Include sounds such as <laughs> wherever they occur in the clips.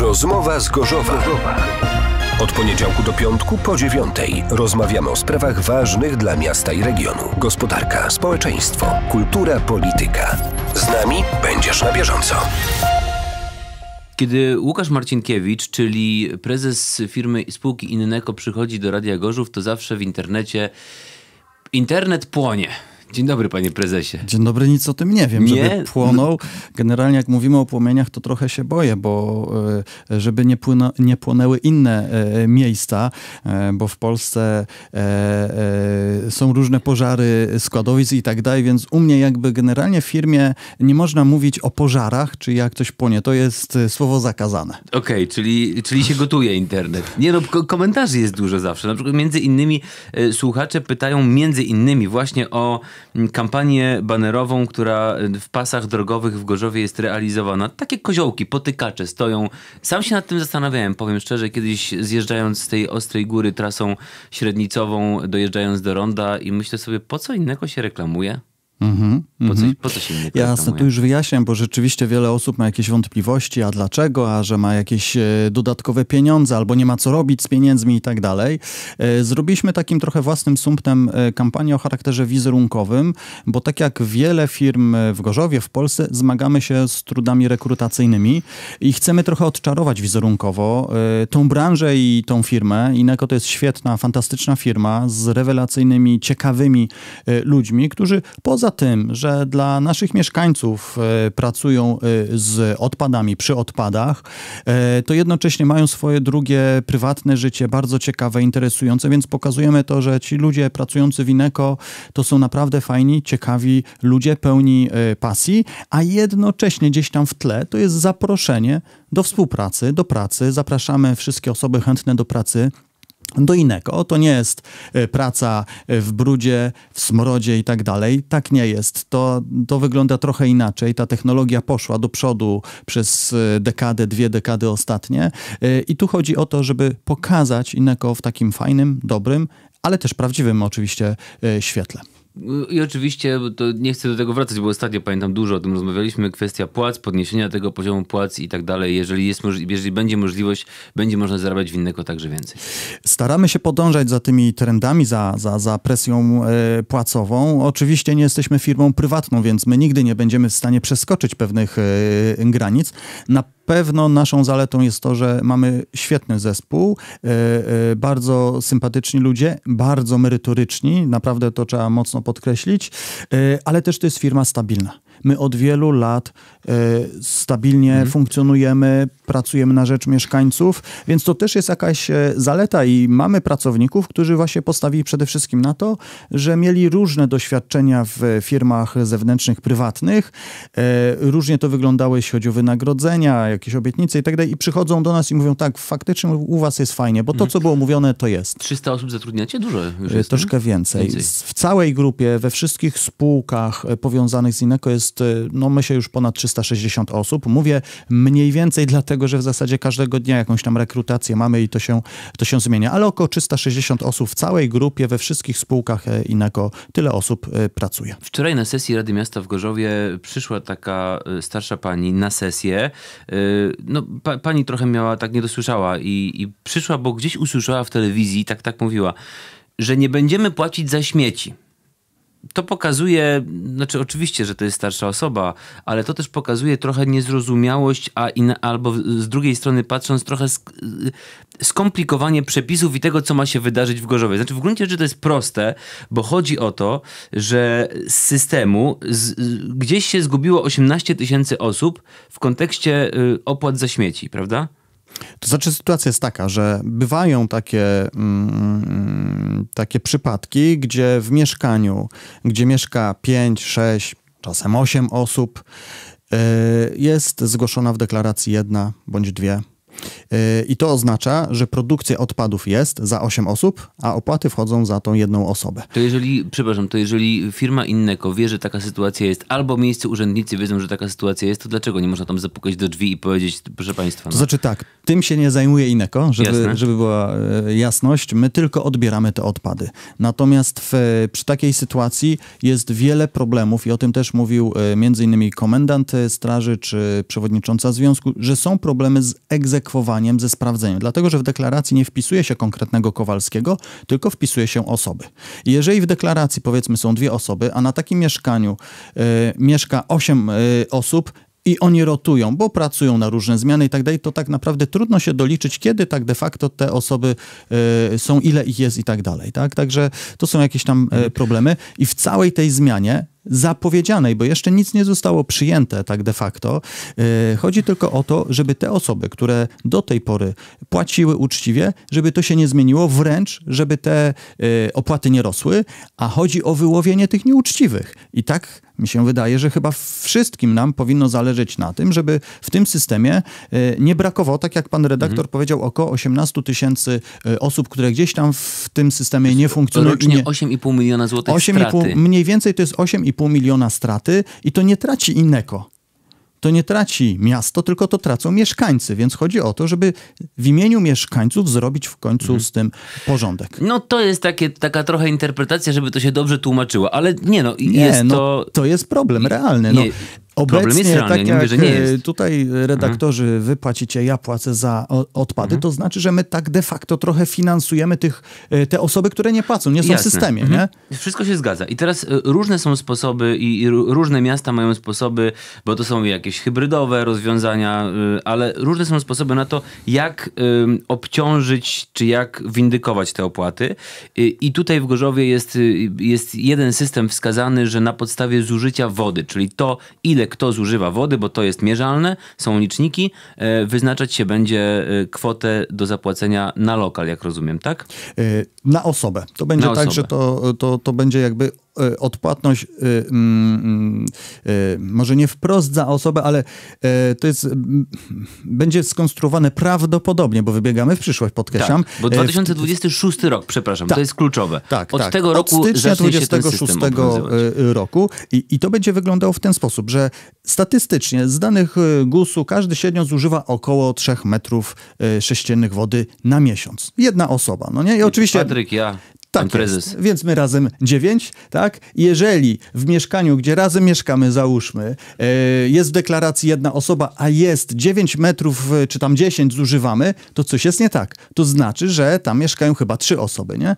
Rozmowa z Gorzowa. Od poniedziałku do piątku po dziewiątej rozmawiamy o sprawach ważnych dla miasta i regionu. Gospodarka, społeczeństwo, kultura, polityka. Z nami będziesz na bieżąco. Kiedy Łukasz Marcinkiewicz, czyli prezes firmy spółki Inneko przychodzi do Radia Gorzów, to zawsze w internecie internet płonie. Dzień dobry, panie prezesie. Dzień dobry, nic o tym nie wiem, nie? żeby no- płonął. Generalnie jak mówimy o płomieniach, to trochę się boję, bo e, żeby nie, płyną, nie płonęły inne e, miejsca, e, bo w Polsce są różne pożary składowisk i tak dalej, więc u mnie jakby generalnie w firmie nie można mówić o pożarach, czy jak coś płonie. To jest słowo zakazane. Okej, okay, czyli, czyli się gotuje internet. Nie no, komentarzy jest dużo zawsze. Na przykład między innymi słuchacze pytają między innymi właśnie o kampanię banerową, która w pasach drogowych w Gorzowie jest realizowana. Takie koziołki, potykacze stoją. Sam się nad tym zastanawiałem, powiem szczerze, kiedyś zjeżdżając z tej ostrej góry trasą średnicową, dojeżdżając do ronda i myślę sobie, po co innego się reklamuje? Mm -hmm, po, co, mhm. po co się Jasne, tu już wyjaśniam, bo rzeczywiście wiele osób ma jakieś wątpliwości, a dlaczego, a że ma jakieś e, dodatkowe pieniądze, albo nie ma co robić z pieniędzmi i tak dalej. E, zrobiliśmy takim trochę własnym sumptem e, kampanię o charakterze wizerunkowym, bo tak jak wiele firm w Gorzowie, w Polsce, zmagamy się z trudami rekrutacyjnymi i chcemy trochę odczarować wizerunkowo tą branżę i tą firmę. Ineko to jest świetna, fantastyczna firma z rewelacyjnymi, ciekawymi ludźmi, którzy poza Poza tym, że dla naszych mieszkańców e, pracują e, z odpadami przy odpadach, e, to jednocześnie mają swoje drugie prywatne życie, bardzo ciekawe, interesujące, więc pokazujemy to, że ci ludzie pracujący w Ineco to są naprawdę fajni, ciekawi ludzie, pełni pasji, a jednocześnie gdzieś tam w tle to jest zaproszenie do współpracy, do pracy. Zapraszamy wszystkie osoby chętne do pracy do innego. To nie jest e, praca e, w brudzie, w smrodzie i tak dalej. Tak nie jest. To, to wygląda trochę inaczej. Ta technologia poszła do przodu przez e, dekadę, dwie dekady ostatnie. I tu chodzi o to, żeby pokazać innego w takim fajnym, dobrym, ale też prawdziwym oczywiście świetle. I oczywiście, to nie chcę do tego wracać, bo ostatnio pamiętam dużo o tym rozmawialiśmy, kwestia płac, podniesienia tego poziomu płac i tak dalej. Jeżeli, jest, jeżeli będzie możliwość, będzie można zarabiać winnego także więcej. Staramy się podążać za tymi trendami, za, za, za presją e, płacową. Oczywiście nie jesteśmy firmą prywatną, więc my nigdy nie będziemy w stanie przeskoczyć pewnych e, granic. Na pewno naszą zaletą jest to, że mamy świetny zespół, e, e, bardzo sympatyczni ludzie, bardzo merytoryczni, naprawdę to trzeba mocno podkreślić, e, ale też to jest firma stabilna. My od wielu lat e, stabilnie mhm. funkcjonujemy, pracujemy na rzecz mieszkańców, więc to też jest jakaś e, zaleta i mamy pracowników, którzy właśnie postawili przede wszystkim na to, że mieli różne doświadczenia w firmach zewnętrznych, prywatnych. E, różnie to wyglądało, jeśli chodzi o wynagrodzenia, jakieś obietnice itd. Tak I przychodzą do nas i mówią, tak, faktycznie u was jest fajnie, bo to, mhm. co było mówione, to jest. 300 osób zatrudniacie? Dużo już jest, Troszkę więcej. więcej. W całej grupie, we wszystkich spółkach powiązanych z Ineko jest jest, no się już ponad 360 osób. Mówię mniej więcej dlatego, że w zasadzie każdego dnia jakąś tam rekrutację mamy i to się, to się zmienia, ale około 360 osób w całej grupie, we wszystkich spółkach e, Inako tyle osób e, pracuje. Wczoraj na sesji Rady Miasta w Gorzowie przyszła taka e, starsza pani na sesję. No, pa, pani trochę miała, tak nie dosłyszała i, i przyszła, bo gdzieś usłyszała w telewizji, tak, tak mówiła, że nie będziemy płacić za śmieci to pokazuje, znaczy oczywiście, że to jest starsza osoba, ale to też pokazuje trochę niezrozumiałość, a in, albo z drugiej strony patrząc trochę sk y, skomplikowanie przepisów i tego, co ma się wydarzyć w Gorzowie. Znaczy w gruncie rzeczy to jest proste, bo chodzi o to, że z systemu z, y, gdzieś się zgubiło 18 tysięcy osób w kontekście y, opłat za śmieci, prawda? To znaczy sytuacja jest taka, że bywają takie, mm, takie przypadki, gdzie w mieszkaniu, gdzie mieszka 5, 6, czasem 8 osób, y, jest zgłoszona w deklaracji jedna bądź dwie E, I to oznacza, że produkcja odpadów jest za 8 osób, a opłaty wchodzą za tą jedną osobę. To jeżeli, przepraszam, to jeżeli firma inneko wie, że taka sytuacja jest, albo miejsce urzędnicy wiedzą, że taka sytuacja jest, to dlaczego nie można tam zapukać do drzwi i powiedzieć, proszę państwa? No? To znaczy tak, tym się nie zajmuje Inneko, żeby, żeby była e, jasność. My tylko odbieramy te odpady. Natomiast w, przy takiej sytuacji jest wiele problemów i o tym też mówił e, między innymi komendant straży czy przewodnicząca związku, że są problemy z egzekucją egzekwowaniem ze sprawdzeniem, dlatego że w deklaracji nie wpisuje się konkretnego Kowalskiego, tylko wpisuje się osoby. jeżeli w deklaracji powiedzmy są dwie osoby, a na takim mieszkaniu y, mieszka osiem y, osób, i oni rotują, bo pracują na różne zmiany i tak dalej, to tak naprawdę trudno się doliczyć, kiedy tak de facto te osoby y, są, ile ich jest i tak dalej. Tak? Także to są jakieś tam y, mhm. problemy. I w całej tej zmianie zapowiedzianej, bo jeszcze nic nie zostało przyjęte tak de facto. Y, chodzi tylko o to, żeby te osoby, które do tej pory płaciły uczciwie, żeby to się nie zmieniło, wręcz, żeby te y, opłaty nie rosły, a chodzi o wyłowienie tych nieuczciwych. I tak mi się wydaje, że chyba wszystkim nam powinno zależeć na tym, żeby w tym systemie y, nie brakowało, tak jak pan redaktor mhm. powiedział, około 18 tysięcy osób, które gdzieś tam w tym systemie nie funkcjonują. Rocznie 8,5 miliona złotych 8,5, straty. Mniej więcej to jest 8,5 pół miliona straty i to nie traci Ineko. To nie traci miasto, tylko to tracą mieszkańcy, więc chodzi o to, żeby w imieniu mieszkańców zrobić w końcu mhm. z tym porządek. No to jest takie, taka trochę interpretacja, żeby to się dobrze tłumaczyło, ale nie no, nie, jest no, to... to jest problem realny. No, Obecnie, Problem jest tak nie mówię, że nie e, jest. Tutaj mhm. redaktorzy mhm. wypłacicie, ja płacę za odpady, mhm. to znaczy, że my tak de facto trochę finansujemy tych, e, te osoby, które nie płacą, nie są Jasne. w systemie. Mhm. Nie? Wszystko się zgadza. I teraz e, różne są sposoby i, i różne miasta mają sposoby, bo to są jakieś hybrydowe rozwiązania, ale różne są sposoby na to, jak obciążyć czy jak windykować te opłaty. I tutaj w Gorzowie jest, jest jeden system wskazany, że na podstawie zużycia wody, czyli to, ile ile kto zużywa wody, bo to jest mierzalne, są liczniki, e, wyznaczać się będzie e, kwotę do zapłacenia na lokal, jak rozumiem, tak? E, na osobę. To będzie na tak, osobę. że to, to, to będzie jakby E, odpłatność e, mm, mm, e, może nie wprost za osobę, ale to jest, mm, będzie skonstruowane prawdopodobnie, bo wybiegamy w przyszłość, podkreślam. Tak, bo 2026 w... rok, przepraszam, tak, to jest kluczowe. Tak, Od tak. tego roku Od stycznia 26 roku i, i to będzie wyglądało w ten sposób, że statystycznie z danych GUS-u każdy średnio zużywa około 3 metrów sześciennych wody na miesiąc. Jedna osoba, no nie? I oczywiście... Patryk, ja. Tak Więc my razem dziewięć, tak? Jeżeli w mieszkaniu, gdzie razem mieszkamy, załóżmy, e, jest w deklaracji jedna osoba, a jest dziewięć metrów e, czy tam dziesięć zużywamy, to coś jest nie tak. To znaczy, że tam mieszkają chyba trzy osoby, nie? E,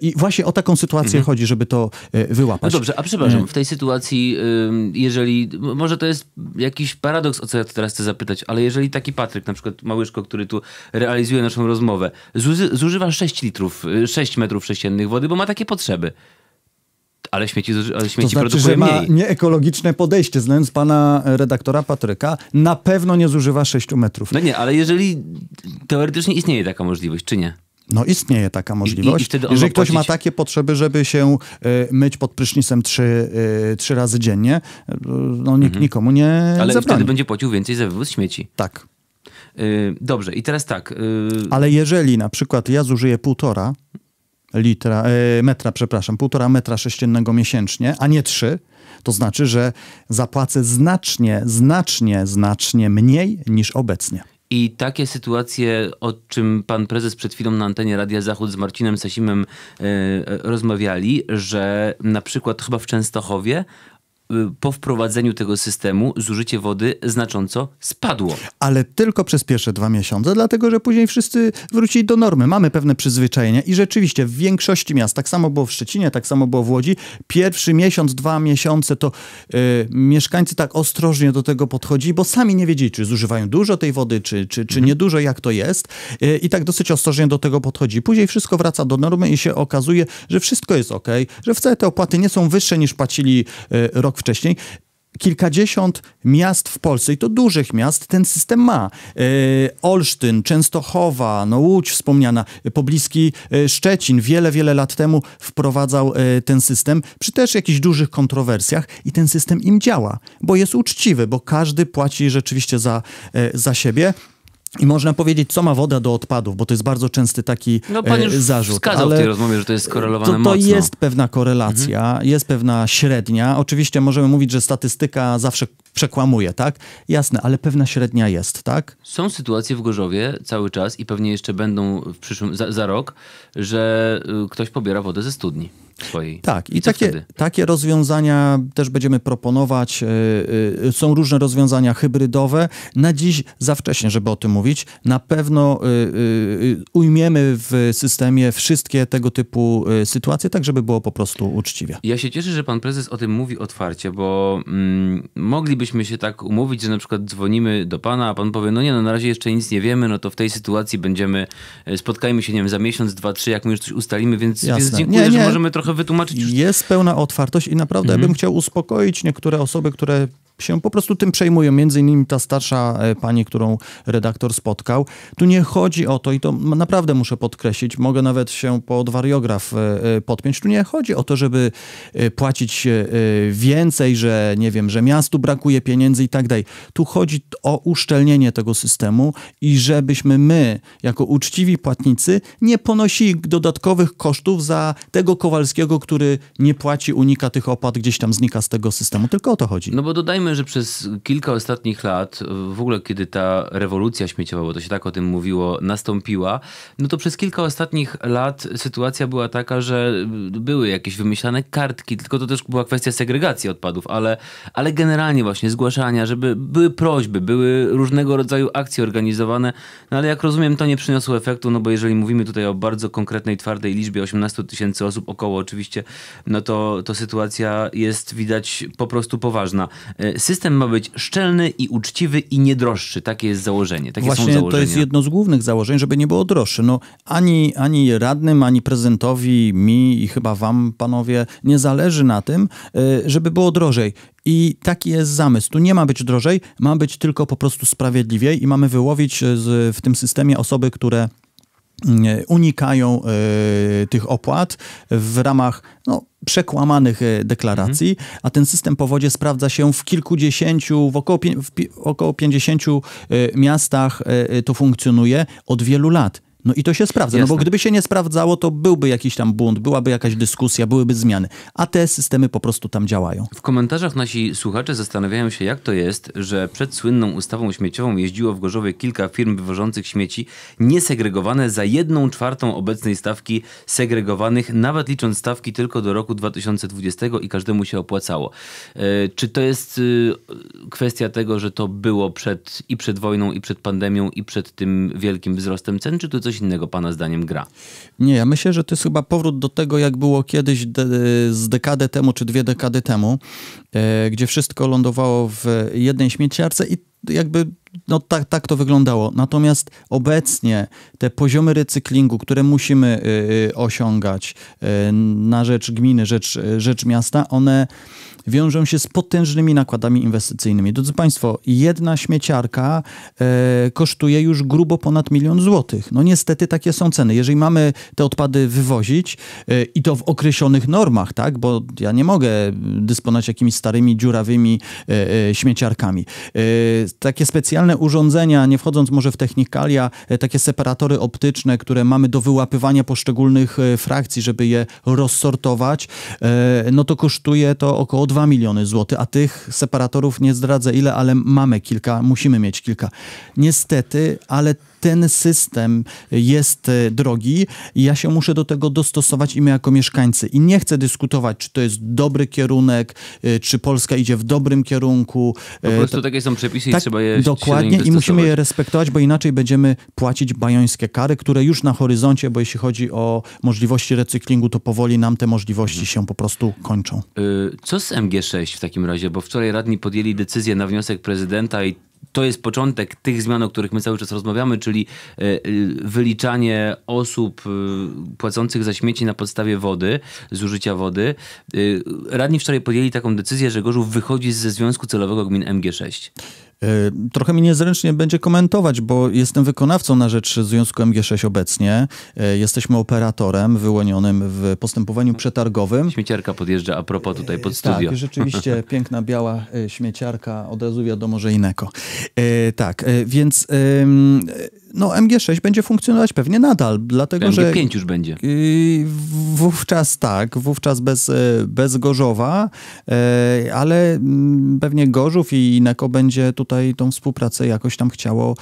I właśnie o taką sytuację mhm. chodzi, żeby to wyłapać. No dobrze, a przepraszam, w tej sytuacji, jeżeli, może to jest jakiś paradoks, o co ja teraz chcę zapytać, ale jeżeli taki Patryk, na przykład Małyszko, który tu realizuje naszą rozmowę, zużywa 6 litrów, 6 y, metrów, 6 sześciennych wody, bo ma takie potrzeby. Ale śmieci, ale śmieci to znaczy, że ma nieekologiczne podejście. Znając pana redaktora Patryka, na pewno nie zużywa 6 metrów. No nie, ale jeżeli teoretycznie istnieje taka możliwość, czy nie? No istnieje taka możliwość. I, i Jeżeli ktoś ma takie potrzeby, żeby się y, myć pod prysznicem trzy, y, trzy razy dziennie, e, no nikt mhm. nikomu nie Ale zabrani. wtedy będzie płacił więcej za wywóz śmieci. Tak. Y, dobrze, i teraz tak. Y, ale jeżeli na przykład ja zużyję półtora, litra, e, metra, przepraszam, półtora metra sześciennego miesięcznie, a nie trzy, to znaczy, że zapłacę znacznie, znacznie, znacznie mniej niż obecnie. I takie sytuacje, o czym pan prezes przed chwilą na antenie Radia Zachód z Marcinem Sasimem yy, rozmawiali, że na przykład chyba w Częstochowie Y, po wprowadzeniu tego systemu zużycie wody znacząco spadło. Ale tylko przez pierwsze dwa miesiące, dlatego że później wszyscy wrócili do normy. Mamy pewne przyzwyczajenia i rzeczywiście w większości miast, tak samo było w Szczecinie, tak samo było w Łodzi, pierwszy miesiąc, dwa miesiące to yy, mieszkańcy tak ostrożnie do tego podchodzili, bo sami nie wiedzieli, czy zużywają dużo tej wody, czy, czy, czy mhm. niedużo, jak to jest yy, i tak dosyć ostrożnie do tego podchodzi. Później wszystko wraca do normy i się okazuje, że wszystko jest ok, że wcale te opłaty nie są wyższe niż płacili yy, rok wcześniej, kilkadziesiąt miast w Polsce, i to dużych miast, ten system ma. E, Olsztyn, Częstochowa, no Łódź wspomniana, e, pobliski e, Szczecin wiele, wiele lat temu wprowadzał ten system przy też jakichś dużych kontrowersjach i ten system im działa, bo jest uczciwy, bo każdy płaci rzeczywiście za, za siebie. I można powiedzieć, co ma woda do odpadów, bo to jest bardzo częsty taki no, pan e, już zarzut. Wskazał ale w tej rozmowie, że to jest skorelowane to, to mocno. jest pewna korelacja, mhm. jest pewna średnia. Oczywiście możemy mówić, że statystyka zawsze przekłamuje, tak? Jasne, ale pewna średnia jest, tak? Są sytuacje w Gorzowie cały czas i pewnie jeszcze będą w przyszłym, za, za rok, że y, ktoś pobiera wodę ze studni swojej. Tak, i takie, takie rozwiązania też będziemy proponować. Y, y, są różne rozwiązania hybrydowe. Na dziś za wcześnie, żeby o tym mówić. Na pewno y, ujmiemy w systemie wszystkie tego typu sytuacje, tak żeby było po prostu uczciwie. Ja się cieszę, że pan prezes o tym mówi otwarcie, bo mm, moglibyśmy się tak umówić, że na przykład dzwonimy do pana, a pan powie, no nie, no na razie jeszcze nic nie wiemy, no to w tej sytuacji będziemy, e, spotkajmy się, nie wiem, za miesiąc, dwa, trzy, jak my już coś ustalimy, więc, więc dziękuję, nie, nie. że możemy trochę wytłumaczyć. Już... Jest pełna otwartość i naprawdę mhm. ja bym chciał uspokoić niektóre osoby, które się po prostu tym przejmują. Między innymi ta starsza e, pani, którą redaktor spotkał. Tu nie chodzi o to, i to naprawdę muszę podkreślić, mogę nawet się pod wariograf e, e, podpiąć. Tu nie chodzi o to, żeby płacić więcej, że nie wiem, że miastu brakuje pieniędzy i tak dalej. Tu chodzi o uszczelnienie tego systemu i żebyśmy my, jako uczciwi płatnicy, nie ponosili dodatkowych kosztów za tego Kowalskiego, który nie płaci, unika tych opłat, gdzieś tam znika z tego systemu. Tylko o to chodzi. No bo dodajmy wiemy, że przez kilka ostatnich lat, w ogóle kiedy ta rewolucja śmieciowa, bo to się tak o tym mówiło, nastąpiła, no to przez kilka ostatnich lat sytuacja była taka, że były jakieś wymyślane kartki, tylko to też była kwestia segregacji odpadów, ale, ale generalnie właśnie zgłaszania, żeby były prośby, były różnego rodzaju akcje organizowane, no ale jak rozumiem, to nie przyniosło efektu, no bo jeżeli mówimy tutaj o bardzo konkretnej, twardej liczbie 18 tysięcy osób około oczywiście, no to, to sytuacja jest widać po prostu poważna. E, system ma być szczelny i uczciwy i niedroższy. Takie jest założenie. Takie Właśnie są założenia. to jest jedno z głównych założeń, żeby nie było droższe. No, ani, ani radnym, ani prezentowi, mi i chyba wam, panowie, nie zależy na tym, e, żeby było drożej. I taki jest zamysł. Tu nie ma być drożej, ma być tylko po prostu sprawiedliwiej i mamy wyłowić e, z, w tym systemie osoby, które E, unikają e, tych opłat w ramach no, przekłamanych e, deklaracji, mhm. a ten system powodzie sprawdza się w kilkudziesięciu, w około, w około 50 miastach to funkcjonuje od wielu lat. No i to się sprawdza, Jasne. no bo gdyby się nie sprawdzało, to byłby jakiś tam błąd, byłaby jakaś dyskusja, byłyby zmiany, a te systemy po prostu tam działają. W komentarzach nasi słuchacze zastanawiają się, jak to jest, że przed słynną ustawą śmieciową jeździło w Gorzowie kilka firm wywożących śmieci niesegregowane za jedną czwartą obecnej stawki segregowanych, nawet licząc stawki tylko do roku 2020 i każdemu się opłacało. E, czy to jest y, kwestia tego, że to było przed, i przed wojną, i przed pandemią, i przed tym wielkim wzrostem cen, czy tu coś innego pana zdaniem gra? Nie, ja myślę, że to jest chyba powrót do tego, jak było kiedyś de z dekadę temu, czy dwie dekady temu, e, gdzie wszystko lądowało w jednej śmieciarce i jakby no tak, tak to wyglądało. Natomiast obecnie te poziomy recyklingu, które musimy y, y, osiągać y, na rzecz gminy, rzecz, rzecz miasta, one wiążą się z potężnymi nakładami inwestycyjnymi. Drodzy Państwo, jedna śmieciarka kosztuje już grubo ponad milion złotych. No niestety takie są ceny. Jeżeli mamy te odpady wywozić i to w określonych normach, tak, bo ja nie mogę dysponować jakimiś starymi, dziurawymi śmieciarkami. takie specjalne specjalne urządzenia, nie wchodząc może w technikalia, e, takie separatory optyczne, które mamy do wyłapywania poszczególnych e, frakcji, żeby je rozsortować, e, no to kosztuje to około 2 miliony złotych, a tych separatorów nie zdradzę ile, ale mamy kilka, musimy mieć kilka. Niestety, ale ten system jest e, drogi i ja się muszę do tego dostosować i my jako mieszkańcy. I nie chcę dyskutować, czy to jest dobry kierunek, e, czy Polska idzie w dobrym kierunku. E, po prostu to, takie są przepisy tak, i trzeba je Dokładnie i musimy je respektować, bo inaczej będziemy płacić bajońskie kary, które już na horyzoncie, bo jeśli chodzi o możliwości recyklingu, to powoli nam te możliwości się po prostu kończą. Y, co z MG6 w takim razie? Bo wczoraj radni podjęli decyzję na wniosek prezydenta i to jest początek tych zmian, o których my cały czas rozmawiamy, czyli e, e, wyliczanie osób e, płacących za śmieci na podstawie wody, zużycia wody. Radni wczoraj podjęli taką decyzję, że Gorzów wychodzi ze Związku Celowego Gmin MG6. Y, trochę mi niezręcznie będzie komentować, bo jestem wykonawcą na rzecz Związku MG6 obecnie. Y, jesteśmy operatorem wyłonionym w postępowaniu przetargowym. Śmieciarka podjeżdża a propos tutaj y, pod studio. Tak, rzeczywiście <laughs> piękna biała śmieciarka, od razu wiadomo, że ineko. Tak, więc no MG6 będzie funkcjonować pewnie nadal, dlatego MG5 że... MG5 już będzie. Wówczas tak, wówczas bez, e, bez Gorzowa, e, ale mm, pewnie Gorzów i Ineco będzie tutaj tą współpracę jakoś tam chciało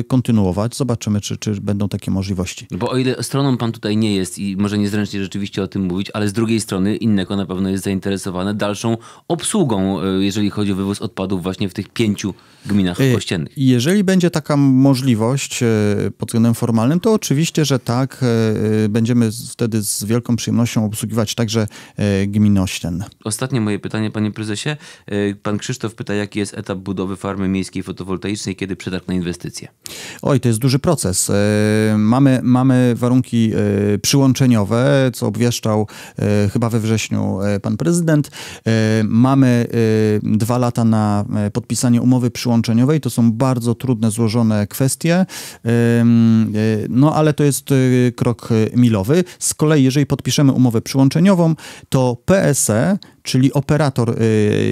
e, kontynuować. Zobaczymy, czy, czy będą takie możliwości. Bo o ile stroną pan tutaj nie jest i może niezręcznie rzeczywiście o tym mówić, ale z drugiej strony Inneko na pewno jest zainteresowane dalszą obsługą, jeżeli chodzi o wywóz odpadów właśnie w tych pięciu gminach ościennych. Jeżeli będzie taka możliwość, E, pod względem formalnym, to oczywiście, że tak, e, e, będziemy wtedy z wielką przyjemnością obsługiwać także ten. Ostatnie moje pytanie, panie prezesie. Pan Krzysztof pyta, jaki jest etap budowy farmy miejskiej fotowoltaicznej, kiedy przetarg na inwestycje? Oj, to jest duży proces. Mamy, mamy warunki przyłączeniowe, co obwieszczał chyba we wrześniu pan prezydent. Mamy dwa lata na podpisanie umowy przyłączeniowej. To są bardzo trudne, złożone kwestie. Y, no ale to jest y, krok y, milowy. Z kolei, jeżeli podpiszemy umowę przyłączeniową, to PSE, czyli operator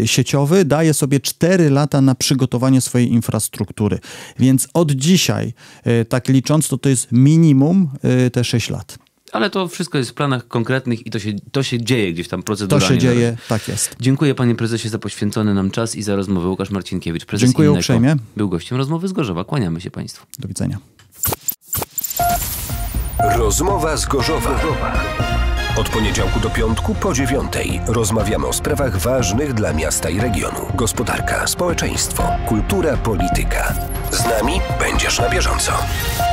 sieciowy, daje sobie 4 lata na przygotowanie swojej infrastruktury. Więc od dzisiaj, tak licząc, to to jest minimum te 6 lat. Ale to wszystko jest w planach konkretnych i to się, to się dzieje gdzieś tam proceduralnie. To się dzieje, tak jest. Dziękuję panie prezesie za poświęcony nam czas i za rozmowę. Łukasz Marcinkiewicz, prezes Dziękuję Inneko, uprzejmie. Był gościem rozmowy z Gorzowa. Kłaniamy się państwu. Do widzenia. Rozmowa z Gorzowa. Od poniedziałku do piątku po dziewiątej rozmawiamy o sprawach ważnych dla miasta i regionu. Gospodarka, społeczeństwo, kultura, polityka. Z nami będziesz na bieżąco.